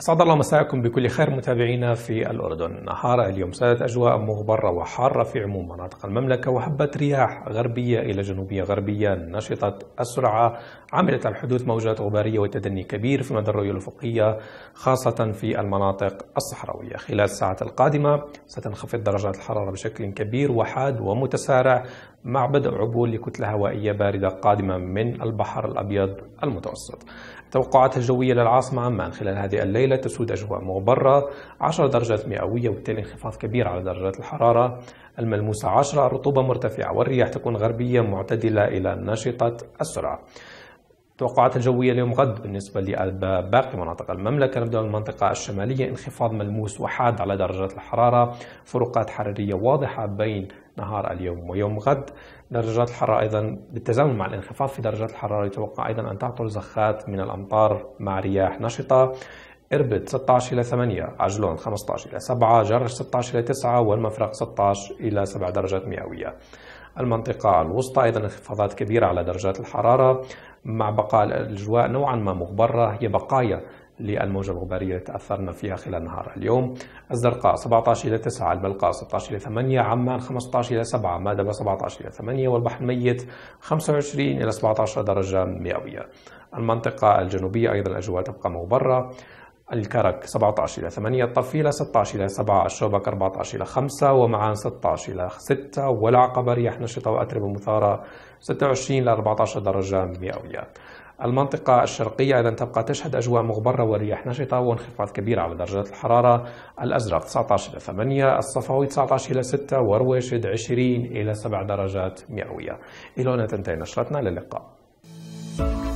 أسعد الله مساءكم بكل خير متابعينا في الأردن نهار اليوم سادت أجواء مغبرة وحارة في عموم مناطق المملكة وحبت رياح غربية إلى جنوبية غربية نشطت السرعة عملت الحدوث موجات غبارية وتدني كبير في مدى الرؤية الأفقية خاصة في المناطق الصحراوية خلال الساعات القادمة ستنخفض درجات الحرارة بشكل كبير وحاد ومتسارع مع بدء عبور لكتلة هوائية باردة قادمة من البحر الأبيض المتوسط التوقعات الجوية للعاصمة عمان خلال هذه الليلة الليلة تسود أجواء مغبرة 10 درجات مئوية وبالتالي انخفاض كبير على درجات الحرارة الملموسة 10 الرطوبة مرتفعة والرياح تكون غربية معتدلة إلى نشطة السرعة التوقعات الجوية اليوم غد بالنسبة لباقي مناطق المملكة نبدأ من المنطقة الشمالية انخفاض ملموس وحاد على درجات الحرارة فروقات حرارية واضحة بين نهار اليوم ويوم غد درجات الحرارة أيضا بالتزامن مع الانخفاض في درجات الحرارة يتوقع أيضا أن تعطل زخات من الأمطار مع رياح نشطة اربد 16 إلى 8 عجلون 15 إلى 7 جرش 16 إلى 9 والمفرق 16 إلى 7 درجات مئوية المنطقة الوسطى أيضا انخفاضات كبيرة على درجات الحرارة مع بقاء الأجواء نوعا ما مغبرة هي بقايا للموجة الغبارية اللي تأثرنا فيها خلال نهار اليوم الزرقاء 17 إلى 9 البلقاء 16 إلى 8 عمان 15 إلى 7 مادبة 17 إلى 8 والبحر الميت 25 إلى 17 درجة مئوية المنطقة الجنوبية أيضا الأجواء تبقى مغبرة الكرك 17 إلى 8 الطفيلة 16 إلى 7 الشوبك 14 إلى 5 ومعان 16 إلى 6 والعقبة رياح نشطة وأتربة مثارة 26 إلى 14 درجة مئوية المنطقة الشرقية إذا تبقى تشهد أجواء مغبرة ورياح نشطة وانخفاض كبير على درجات الحرارة الأزرق 19 إلى 8 الصفوي 19 إلى 6 ورويشد 20 إلى 7 درجات مئوية إلى هنا تنتهي نشرتنا للقاء